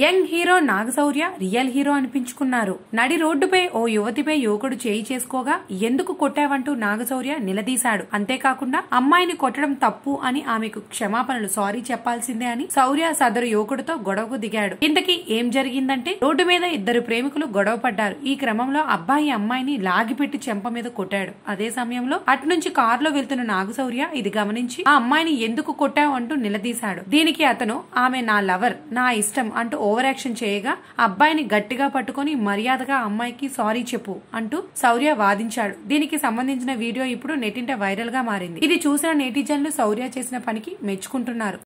young hero Naga Shaurya real hero అనిపించుకున్నారు నడి రోడ్డుపై ఓ యువతిపై యువకుడు చేయి చేసుకోగా ఎందుకు కొట్టావంటూ నాగశౌర్య నిలదీశాడు అంతేకాకుండా అమ్మాయిని కొట్టడం తప్పు అని ఆమెకు క్షమాపణలు సారీ చెప్పాల్సిందే అని శౌర్య సదరు యువకుడితో గొడవకు దిగాడు ఇంతకీ ఏం జరిగిందంటే రోడ్డు మీద ఇద్దరు ప్రేమికులు గొడవ పడ్డారు ఈ క్రమంలో అబ్బాయి అమ్మాయిని లాగిపెట్టి చెంప మీద కొట్టాడు అదే సమయంలో అటునుంచి కారులో వెళ్తున్న నాగశౌర్య ఇది గమనించి ఆ అమ్మాయిని ఎందుకు కొట్టావు అంటూ నిలదీశాడు దీనికి అతను ఆమె నా లవర్ నా ఇష్టం అంటూ ఓవర్ యాక్షన్ చేయగా అబ్బాయిని గట్టిగా పట్టుకుని మర్యాదగా అమ్మాయికి సారీ చెప్పు అంటూ శౌర్య వాదించాడు దీనికి సంబంధించిన వీడియో ఇప్పుడు నెటింట వైరల్ గా మారింది ఇది చూసిన నెటిజన్లు శౌర్య చేసిన పనికి మెచ్చుకుంటున్నారు